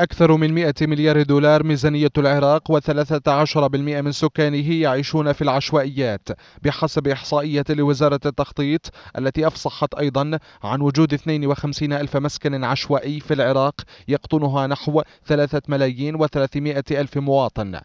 أكثر من 100 مليار دولار ميزانية العراق و13% من سكانه يعيشون في العشوائيات بحسب إحصائية لوزارة التخطيط التي أفصحت أيضا عن وجود 52 ألف مسكن عشوائي في العراق يقطنها نحو 3 ملايين و300 ألف مواطن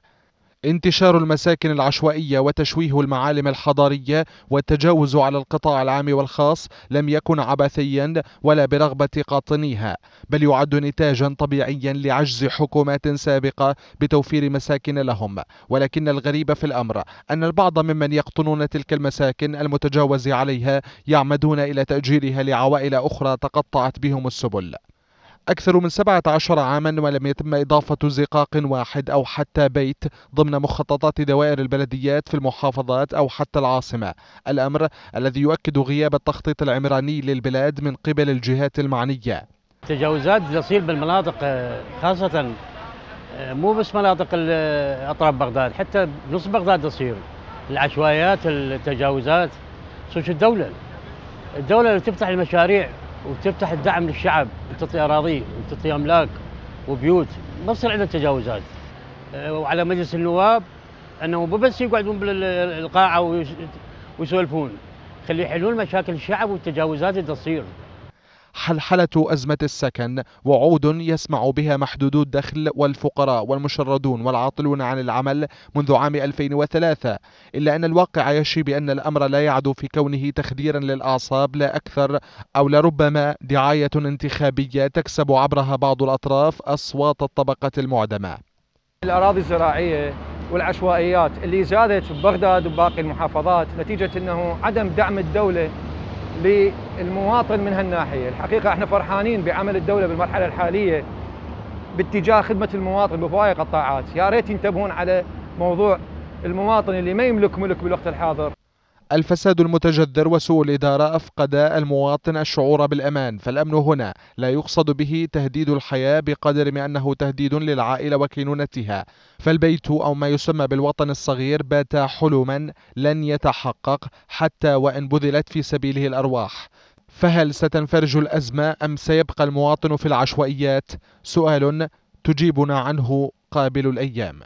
انتشار المساكن العشوائية وتشويه المعالم الحضارية والتجاوز على القطاع العام والخاص لم يكن عبثيا ولا برغبة قاطنيها بل يعد نتاجا طبيعيا لعجز حكومات سابقة بتوفير مساكن لهم ولكن الغريب في الأمر أن البعض ممن يقطنون تلك المساكن المتجاوز عليها يعمدون إلى تأجيرها لعوائل أخرى تقطعت بهم السبل أكثر من 17 عاما ولم يتم إضافة زقاق واحد أو حتى بيت ضمن مخططات دوائر البلديات في المحافظات أو حتى العاصمة الأمر الذي يؤكد غياب التخطيط العمراني للبلاد من قبل الجهات المعنية تجاوزات تصير بالمناطق آه، خاصة آه، مو بس مناطق آه، أطراف بغداد حتى نص بغداد تصير العشوائيات التجاوزات صوت الدولة الدولة اللي تفتح المشاريع وتفتح الدعم للشعب وتعطي اراضي وتعطي املاك وبيوت ما تصير عندنا تجاوزات آه، وعلى مجلس النواب انه مو بس يقعدون بالقاعه ويسولفون خلي يحلون مشاكل الشعب والتجاوزات اللي تصير حلحلة أزمة السكن وعود يسمع بها محدودو الدخل والفقراء والمشردون والعاطلون عن العمل منذ عام 2003 إلا أن الواقع يشي بأن الأمر لا يعدو في كونه تخديرا للأعصاب لا أكثر أو لربما دعاية انتخابية تكسب عبرها بعض الأطراف أصوات الطبقة المعدمة الأراضي الزراعية والعشوائيات اللي زادت في بغداد وباقي المحافظات نتيجة أنه عدم دعم الدولة للمواطن من هالناحيه، الحقيقه احنا فرحانين بعمل الدوله بالمرحله الحاليه باتجاه خدمه المواطن بفوائق الطاعات، يا ريت ينتبهون على موضوع المواطن اللي ما يملك ملك بالوقت الحاضر. الفساد المتجذر وسوء الإدارة أفقد المواطن الشعور بالأمان فالأمن هنا لا يقصد به تهديد الحياة بقدر ما أنه تهديد للعائلة وكينونتها فالبيت أو ما يسمى بالوطن الصغير بات حلما لن يتحقق حتى وإن بذلت في سبيله الأرواح فهل ستنفرج الأزمة أم سيبقى المواطن في العشوائيات؟ سؤال تجيبنا عنه قابل الأيام